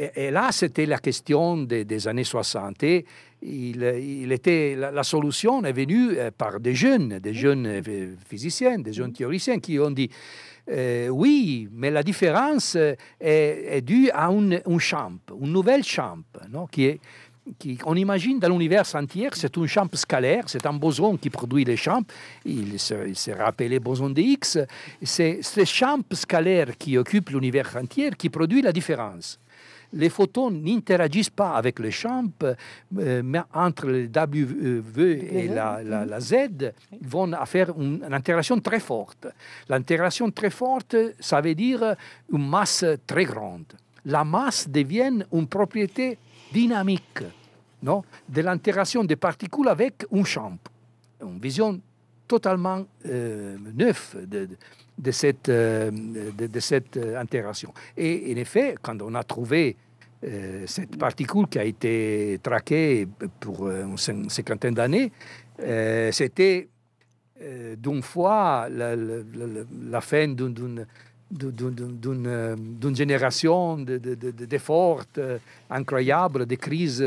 et, là, c'était la question des, années 60. Et il, était, la, solution est venue euh, par des jeunes, des jeunes euh, physiciens, des jeunes théoriciens qui ont dit euh, oui, mais la différence est, due à un, un champ, un nouvel champ, non, qui est qui, on imagine dans l'univers entier, c'est un champ scalaire, c'est un boson qui produit les champs, il s'est rappelé boson de X. c'est ce champ scalaire qui occupe l'univers entier qui produit la différence les photons n'interagissent pas avec le champ, euh, mais entre le W et mhm. la, Z, ils vont faire une, interaction très forte. L'intégration très forte, ça veut dire une masse très grande. La masse devient une propriété dynamique non, de l'interaction des particules avec un champ. Une vision totalement euh, neuf de, cette, de, cette euh, euh, intégration. Et en effet, quand on a trouvé cette particule qui a été traquée pour une cinquantaine d'années, c'était d'une fois la, fin d'une génération d'efforts de, de, incroyables, de crises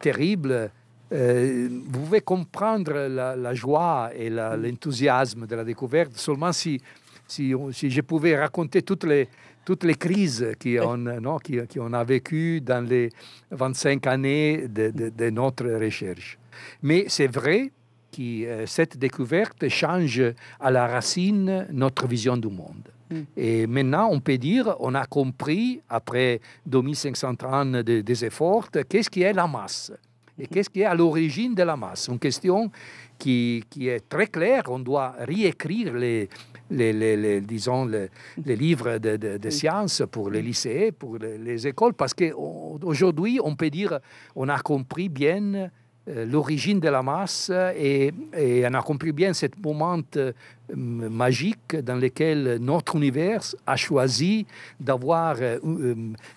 terribles euh, vous pouvez comprendre la, joie et mm. l'enthousiasme de la découverte seulement si, si, je pouvais raconter toutes les, toutes les crises qu'on qui, qui a vécues dans les 25 années de, notre recherche. Mais c'est vrai que euh, cette découverte change à la racine notre vision du monde. Mm. Et maintenant, on peut dire, on a compris, après 2500 ans d'efforts, des efforts, qu'est-ce qui est la masse et qu'est-ce qui est à l'origine de la masse. Une question qui, qui, est très claire. On doit réécrire les, les, les, disons, les, livres de, sciences pour les lycées, pour les, écoles, parce qu'aujourd'hui, on, on peut dire on a compris bien euh, l'origine de la masse et, on a compris bien ce moment euh, magique dans lequel notre univers a choisi d'avoir euh,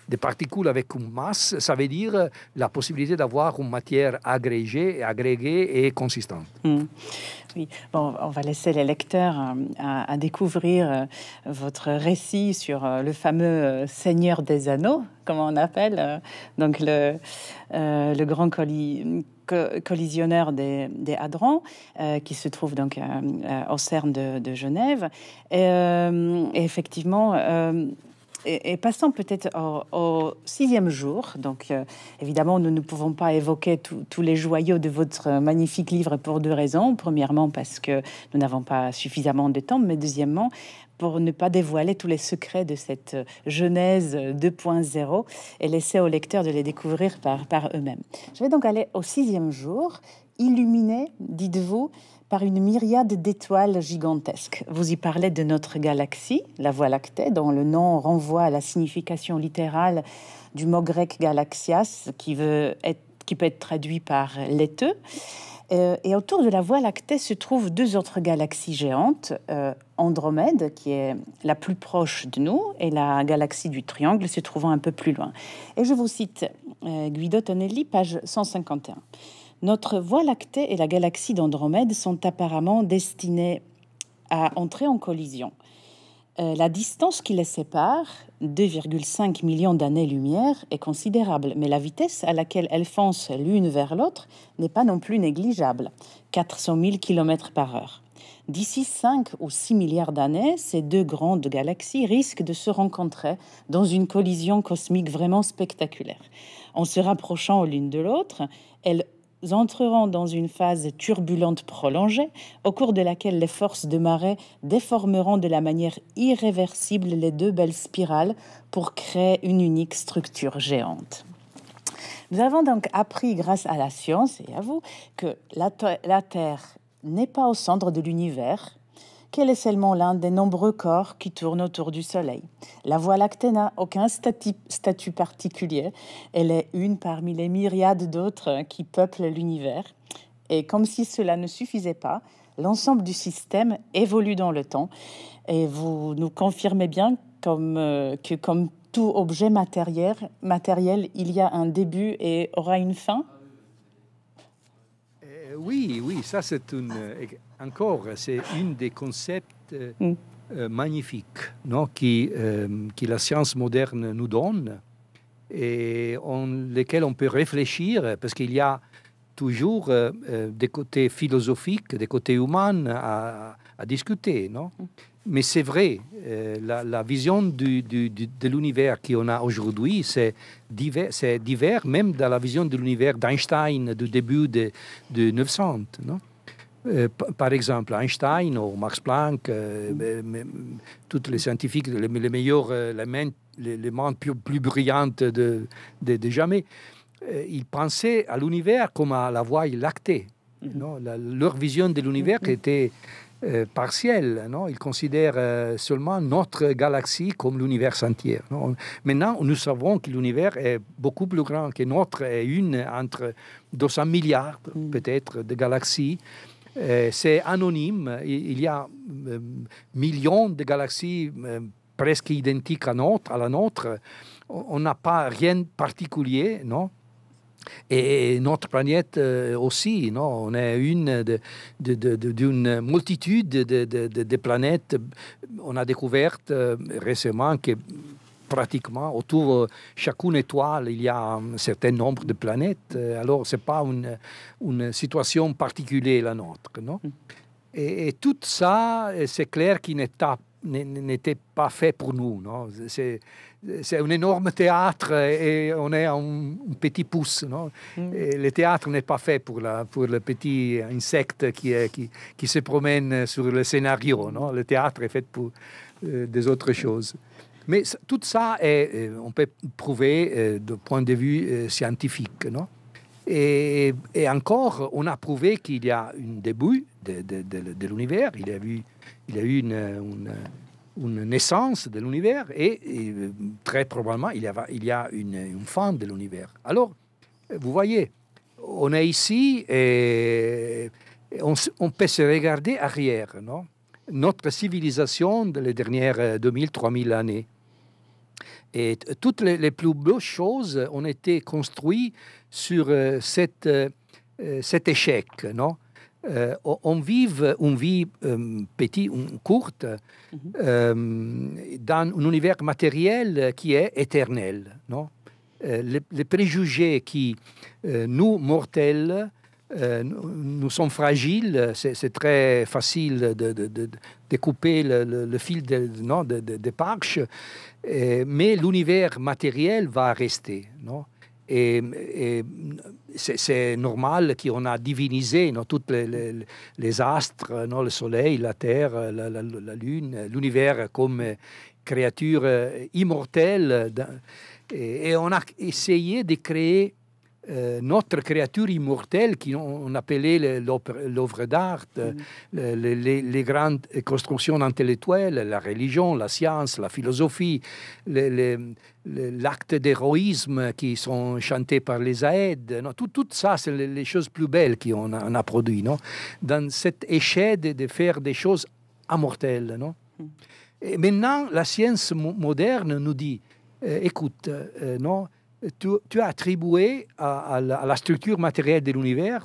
des particules avec une masse, ça veut dire la possibilité d'avoir une matière agrégée, agrégée et consistante. Mmh. Oui, bon, on va laisser les lecteurs à, découvrir votre récit sur le fameux Seigneur des Anneaux, comment on appelle, donc le, le grand colis collisionneur des, des hadrons, euh, qui se trouve donc euh, euh, au CERN de, Genève. Et, effectivement, et, passant passons peut-être au, sixième jour. Donc, évidemment, nous ne pouvons pas évoquer tous les joyaux de votre magnifique livre pour deux raisons. Premièrement, parce que nous n'avons pas suffisamment de temps, mais deuxièmement, pour ne pas dévoiler tous les secrets de cette euh, Genèse 2.0 euh, et laisser aux lecteurs de les découvrir par, eux-mêmes. Je vais donc aller au sixième jour, illuminé, dites-vous, par une myriade d'étoiles gigantesques. Vous y parlez de notre galaxie, la Voie lactée, dont le nom renvoie à la signification littérale du mot grec galaxias, qui, veut qui peut être traduit par laiteux. Euh, et autour de la Voie lactée se trouvent deux autres galaxies géantes, euh, Andromède, qui est la plus proche de nous, et la galaxie du Triangle se trouvant un peu plus loin. Et je vous cite euh, Guido Tonelli, page 151. Notre Voie lactée et la galaxie d'Andromède sont apparemment destinées à entrer en collision. Euh, la distance qui les sépare, 2,5 millions d'années-lumière, est considérable, mais la vitesse à laquelle elles foncent l'une vers l'autre n'est pas non plus négligeable, 400 000 km par heure. D'ici 5 ou 6 milliards d'années, ces deux grandes galaxies risquent de se rencontrer dans une collision cosmique vraiment spectaculaire. En se rapprochant l'une de l'autre, elles entrerons dans une phase turbulente prolongée au cours de laquelle les forces de marée déformeront de la manière irréversible les deux belles spirales pour créer une unique structure géante. Nous avons donc appris grâce à la science et à vous que la Terre n'est pas au centre de l'univers, quel est seulement l'un des nombreux corps qui tournent autour du Soleil. La Voie lactée n'a aucun statut particulier, elle est une parmi les myriades d'autres qui peuplent l'univers. Et comme si cela ne suffisait pas, l'ensemble du système évolue dans le temps. Et vous nous confirmez bien euh, que comme tout objet matériel, matériel, il y a un début et aura une fin euh, Oui, oui, ça c'est une euh, encore, c'est une des concepts euh, mm. euh, magnifiques non, qui, euh, qui la science moderne nous donne et en lesquels on peut réfléchir parce qu'il y a toujours des côtés philosophiques, des côtés humains à, discuter, non mm. Mais c'est vrai, la, vision de l'univers qu'on a aujourd'hui, c'est divers, divers, même dans la vision de l'univers d'Einstein du début de, de 900. Non euh, par exemple, Einstein ou Max Planck, euh, toutes tous les scientifiques, les, meilleurs, euh, les, mains, les, plus, plus, brillantes de, de, jamais, ils pensaient à l'univers comme à la voie lactée. Mhm. non leur vision de l'univers mhm. était partielle. Non ils considèrent seulement notre galaxie comme l'univers entier. Non Maintenant, nous savons que l'univers est beaucoup plus grand que notre, et une entre 200 milliards mhm. peut-être de galaxies. Euh, c'est anonyme. Il y a euh, millions de galaxies euh, presque identiques à, notre, à la nôtre. On n'a pas rien de particulier, non et notre planète aussi, non on est une d'une de, multitude de, planètes. On a découvert récemment que pratiquement. Autour de euh, chacune étoile, il y a un certain nombre de planètes. Euh, alors, ce n'est pas une, situation particulière, la nôtre. Non mm. et, tout ça, euh, c'est clair qu'il n'était pas fait pour nous. C'est un énorme théâtre et on est un, un petit pouce. Mm. le théâtre n'est pas fait pour, la, pour le petit insecte qui, se promène sur le scénario. Non le théâtre est fait pour des autres choses. Mais tout ça, est, euh, on peut prouver euh, de point de vue euh, scientifique, non et, encore, on a prouvé qu'il y a un début de, l'univers, il y a eu, il a eu une, une, naissance de l'univers et, très probablement il y a, il y a une, fin de l'univers. Alors, vous voyez, on est ici et on, peut se regarder arrière, non Notre civilisation des dernières 2000, 3000 années. Et toutes les, plus belles choses ont été construites sur euh, cette, euh, euh, cet échec. Non on vit une vie petite, courte, mhm. dans un univers matériel qui est éternel. Non les, préjugés qui, nous, mortels, nous sommes fragiles, c'est très facile de, découper le, fil des de, parches, mais l'univers matériel va rester. Non et, c'est normal qu'on a divinisé non, toutes les, astres, non, le soleil, la terre, la, lune, l'univers comme créature immortelle. et on a essayé de créer euh, notre créature immortelle, qui appelait l'œuvre d'art, euh, mm. les, grandes constructions intellectuelles, la religion, la science, la philosophie, l'acte d'héroïsme qui sont chantés par les Aèdes. Non, tout, tout ça, c'est les, choses plus belles qu'on a, on a produit. Non Dans cette échelle de, faire des choses immortelles. Non mm. Et maintenant, la science moderne nous dit, euh, écoute, non tu, as attribué à, la, structure matérielle de l'univers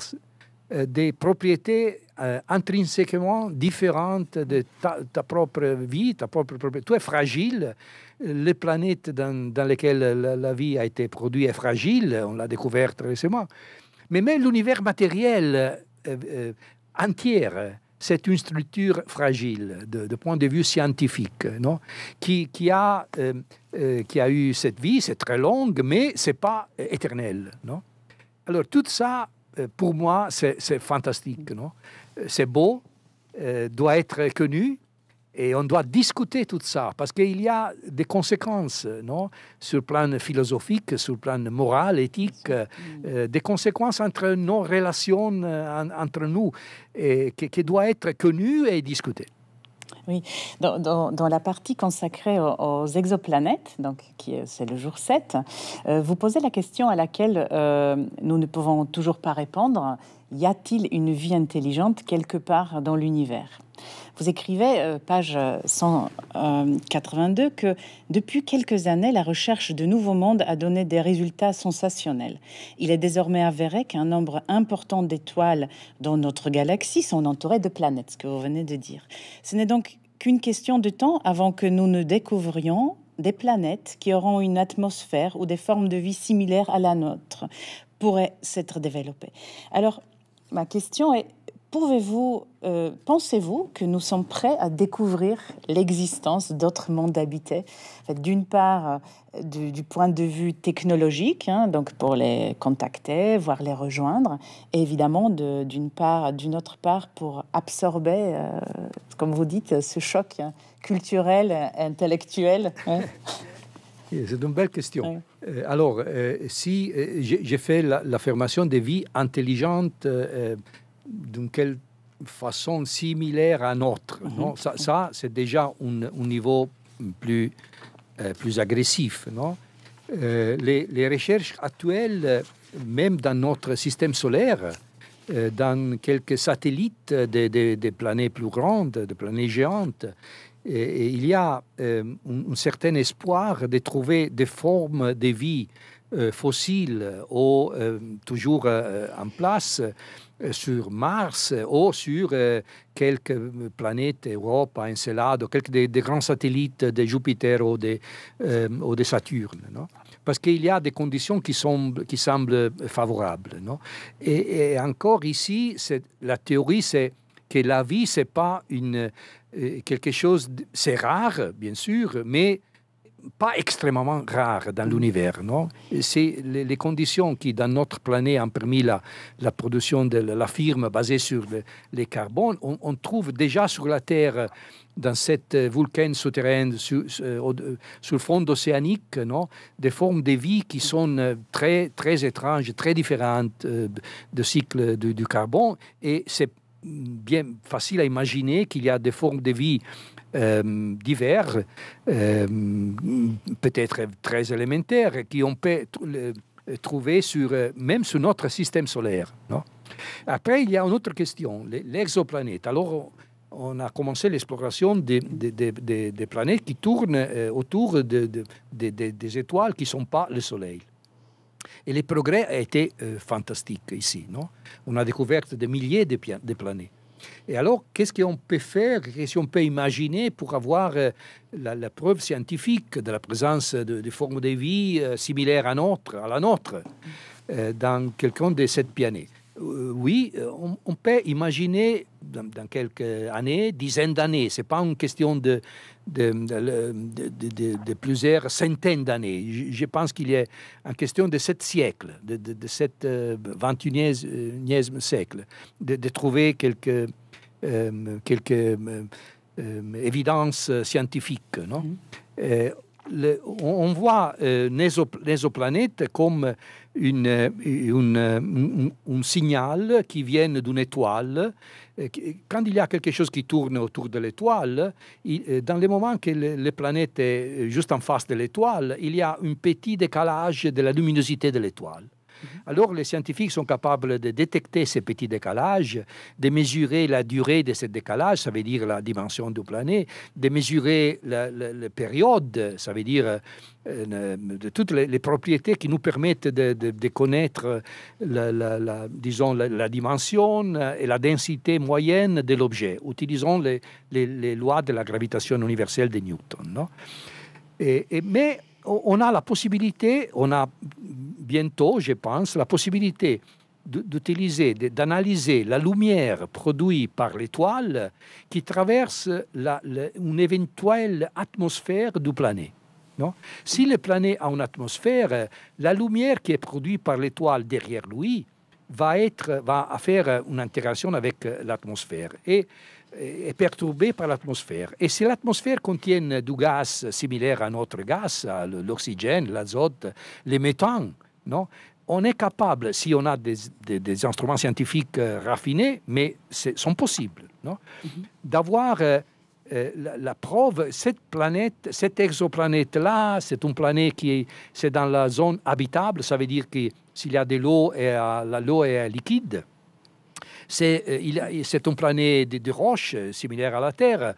euh, des propriétés euh, intrinsèquement différentes de ta, propre vie, ta propre Tu es fragile. Les planètes dans, lesquelles la, vie a été produite est fragile. On l'a découverte récemment. Mais même l'univers matériel euh, entier c'est une structure fragile de, point de vue scientifique, non qui, qui a euh, qui a eu cette vie, c'est très longue, mais c'est pas éternel. Non Alors tout ça, euh, pour moi, c'est fantastique. Non euh, c'est beau, doit être connu. Et on doit discuter tout ça, parce qu'il y a des conséquences, non Sur le plan philosophique, sur le plan moral, éthique, des conséquences entre nos relations, entre nous, et, qui, qui doit être connu et discuté. Oui, dans, la partie consacrée aux, exoplanètes, donc c'est le jour 7, euh, vous posez la question à laquelle euh, nous ne pouvons toujours pas répondre, y a-t-il une vie intelligente quelque part dans l'univers Vous écrivez, euh, page 182, euh, euh, que depuis quelques années, la recherche de nouveaux mondes a donné des résultats sensationnels. Il est désormais avéré qu'un nombre important d'étoiles dans notre galaxie sont entourées de planètes, ce que vous venez de dire. Ce n'est donc qu'une question de temps avant que nous ne découvrions des planètes qui auront une atmosphère ou des formes de vie similaires à la nôtre pourraient s'être développées. Alors, ma question est pouvez-vous, euh, pensez-vous que nous sommes prêts à découvrir l'existence d'autres mondes habités D'une part, euh, du, point de vue technologique, hein, donc pour les contacter, voire les rejoindre, et évidemment d'une part, d'une autre part, pour absorber, euh, comme vous dites, ce choc culturel, intellectuel. Hein. C'est une belle question. Euh, alors, euh, si euh, j'ai fait l'affirmation des vies intelligentes d'une quelle façon similaire à notre, mhm. non ça, c'est déjà un, niveau plus, plus agressif. les recherches actuelles, même dans notre système solaire, euh, dans quelques satellites des planètes plus grandes, des planètes géantes. il y a euh, un, certain espoir de trouver des formes de vie euh, fossiles ou toujours en place sur Mars ou sur quelques planètes, Europe, Encelade, quelques des, grands satellites de Jupiter ou de, ou de Saturne. Non parce qu'il y a des conditions qui, sont, qui semblent favorables. Non et, encore ici, c'est, la théorie, c'est que la vie, c'est pas une, euh, quelque chose, c'est rare, bien sûr, mais pas extrêmement rare dans mm. l'univers. Non C'est les, conditions qui, dans notre planète, ont permis la, la production de la firme basée sur le, les carbones. On, trouve déjà sur la Terre, dans cette euh, volcan souterrain, euh, euh, sur, le fond océanique, non des formes de vie qui sont très, très étranges, très différentes du de cycle du carbone. Et c'est mm, bien facile à imaginer qu'il y a des formes de vie euh, divers, euh, peut-être très élémentaires, qui on peut trouver sur, euh, même sur notre système solaire. Après, il y a une autre question, l'exoplanète. Alors, on a commencé l'exploration des, planètes qui tournent autour de, des étoiles qui ne sont pas le Soleil. Et les progrès a été fantastiques ici. Non on a découvert des milliers de, planètes. Et alors, qu'est-ce qu'on peut faire, qu'est-ce qu'on peut imaginer pour avoir euh, la, preuve scientifique de la présence de, formes de vie euh, similaires à, notre, à la nôtre euh, dans quelqu'un de cette planète? Euh, oui, euh, on, peut imaginer dans, quelques années, dizaines d'années. Ce n'est pas une question de, de, plusieurs centaines d'années. Je, pense qu'il est en question de sept siècles, de, de, sept vingt 21e siècle, de, trouver quelques, euh, quelques évidences scientifiques. Non mm-hmm on, voit euh, comme un signal qui vient d'une étoile. Euh, quand il y a quelque chose qui tourne autour de l'étoile, euh, dans le moment que les planètes est juste en face de l'étoile, il y a un petit décalage de la luminosité de l'étoile. Mhm. Alors les scientifiques sont capables de détecter ces petits décalages, de mesurer la durée de ces décalages, ça veut dire la dimension du planète, de mesurer la, période, ça veut dire euh, de toutes les, propriétés qui nous permettent de, connaître la, disons, la, dimension euh, et la densité moyenne de l'objet, utilisant les, lois de la gravitation universelle de Newton. mais on a la possibilité, on a bientôt, je pense, la possibilité d'utiliser, d'analyser la lumière produite par l'étoile qui traverse une éventuelle atmosphère du planète. si le planète a une atmosphère, la lumière qui est produite par l'étoile derrière lui va, être, va faire une interaction avec euh, l'atmosphère. Et est perturbé par l'atmosphère. Et si l'atmosphère contient du gaz similaire à notre gaz, l'oxygène, l'azote, le méthane, non on est capable, si on a des, des, instruments scientifiques euh, raffinés, mais sont possibles, non mm-hmm. d'avoir euh, euh, la, preuve, cette planète, cette exoplanète-là, c'est une planète qui est, c'est dans la zone habitable, ça veut dire que s'il y a de l'eau, l'eau est liquide, c'est euh, un planète de, roches euh, similaire à la Terre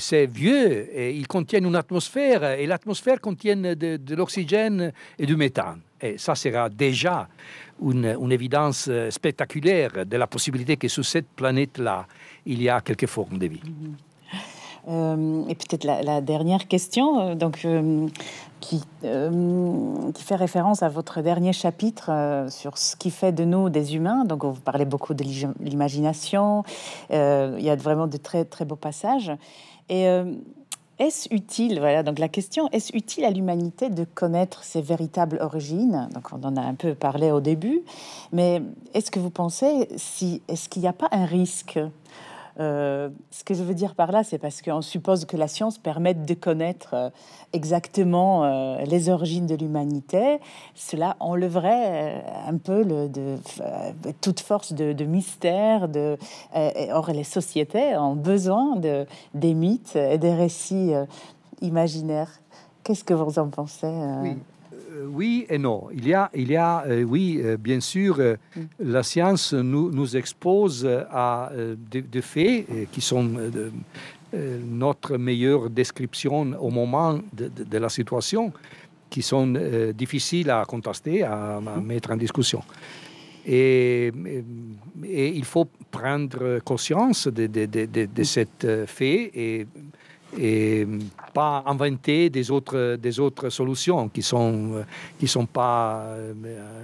c'est vieux, et il contient une atmosphère, et l'atmosphère contient de, l'oxygène et du méthane. Et ça sera déjà une, évidence euh, spectaculaire de la possibilité que sur cette planète-là, il y a quelques formes de vie. Mm-hmm. Euh, et peut-être la, dernière question, euh, donc, euh, qui, qui, fait référence à votre dernier chapitre sur ce qui fait de nous des humains. Donc, vous parlez beaucoup de l'imagination. il y a vraiment de très, très beaux passages. Et est-ce utile, voilà, donc la question, est-ce utile à l'humanité de connaître ses véritables origines Donc on en a un peu parlé au début, mais est-ce que vous pensez, si, est-ce qu'il n'y a pas un risque euh, ce que je veux dire par là, c'est parce qu'on suppose que la science permette de connaître euh, exactement euh, les origines de l'humanité. Cela enleverait un peu de, toute force de, mystère. De, or, les sociétés ont besoin des mythes et des récits imaginaires. Qu'est-ce que vous en pensez euh, oui et non. Il y a, il y a euh, oui, euh, bien sûr, mm. la science nous, nous expose à des, faits qui sont notre meilleure description au moment de, la situation, qui sont difficiles à contester, à, mm-hmm. mettre en discussion. Et, il faut prendre conscience de, de mm. cet fait et et pas inventer des autres, des autres solutions qui ne sont, qui sont pas euh,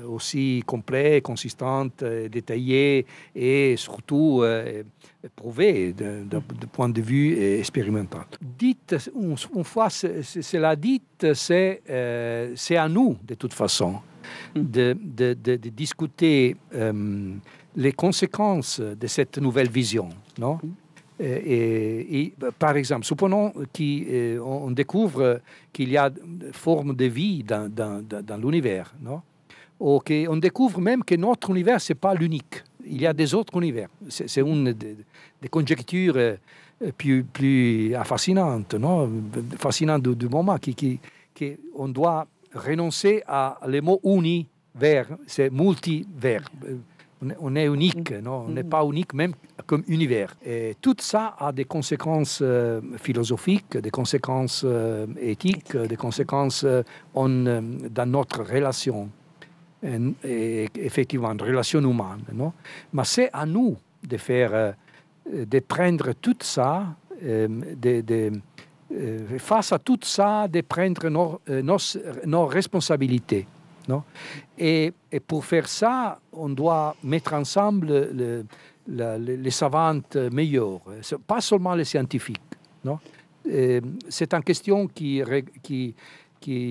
aussi complètes, consistantes, détaillées et surtout euh, prouvées d'un point de vue expérimental. Dites, une fois cela dit, euh, c'est à nous de toute façon de, discuter les conséquences de cette nouvelle vision. Non euh, et, par exemple, supposons qu'on euh, découvre qu'il y a une forme de vie dans, l'univers, non ou qu'on découvre même que notre univers, ce n'est pas l'unique. Il y a des autres univers. C'est une des, conjectures euh, plus, plus fascinantes, non du, moment, qui, qui, on doit renoncer à les mots univers, c'est multivers on est unique, mm-hmm. on n'est mm-hmm. pas unique même comme univers. Et tout ça a des conséquences euh, philosophiques, des conséquences euh, éthiques, des conséquences euh, dans notre relation, et, effectivement, relation humaine. Mais c'est à nous de faire, de prendre tout ça, face à tout ça, de prendre nos responsabilités et, pour faire ça, on doit mettre ensemble les, savantes meilleures, pas seulement les scientifiques. c'est une question qui,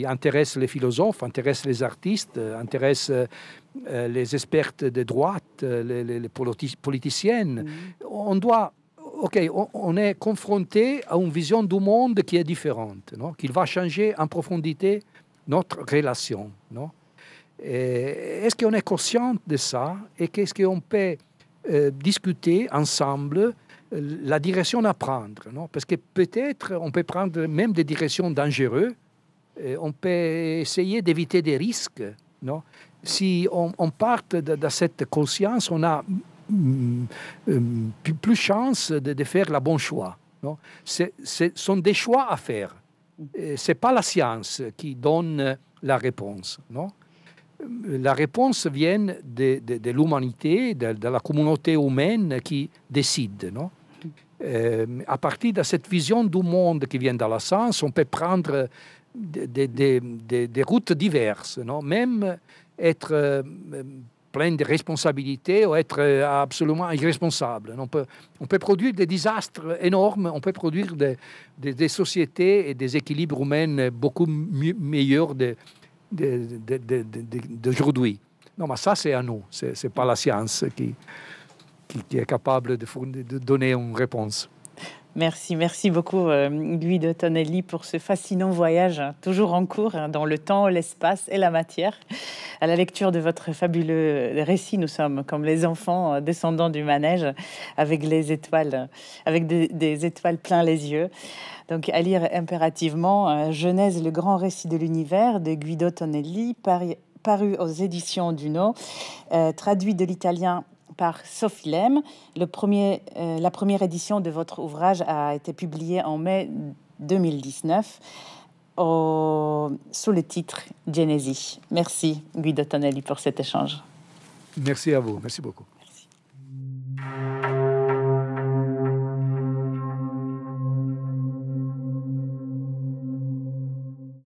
intéresse les philosophes, intéresse les artistes, intéresse euh, les expertes de droite, les, politiciennes. Mm-hmm. On doit. Ok, on, est confronté à une vision du monde qui est différente, qu'il va changer en profondité notre relation. Eh, est-ce qu'on est conscient de ça et qu'est-ce qu'on peut euh, discuter ensemble euh, la direction à prendre non Parce que peut-être on peut prendre même des directions dangereuses, euh, on peut essayer d'éviter des risques. Non si on, part de, cette conscience, on a mm, mm, plus, de chance de, faire le bon choix. ce sont des choix à faire. Mm. Ce n'est pas la science qui donne la réponse. Non la réponse vient de, l'humanité, de, la communauté humaine qui décide. Non euh, à partir de cette vision du monde qui vient de la science, on peut prendre des, routes diverses, non même être euh, plein de responsabilités ou être euh, absolument irresponsable. On peut, produire des désastres énormes, on peut produire des, sociétés et des équilibres humains beaucoup meilleurs d'aujourd'hui. Non, mais ça, c'est à nous. Ce n'est pas la science qui, qui, est capable de, de, donner une réponse. Merci, merci beaucoup euh, Guy de Tonelli pour ce fascinant voyage, hein, toujours en cours, hein, dans le temps, l'espace et la matière. À la lecture de votre fabuleux récit, nous sommes comme les enfants euh, descendant du manège avec les étoiles, avec des, des étoiles plein les yeux. Donc à lire impérativement euh, Genèse, le grand récit de l'univers de Guido Tonelli, paru aux éditions Duno, euh, traduit de l'italien par Sophie Lem. Le premier, euh, la première édition de votre ouvrage a été publiée en mai 2019 sous le titre Genesi. Merci Guido Tonelli pour cet échange. Merci à vous, merci beaucoup.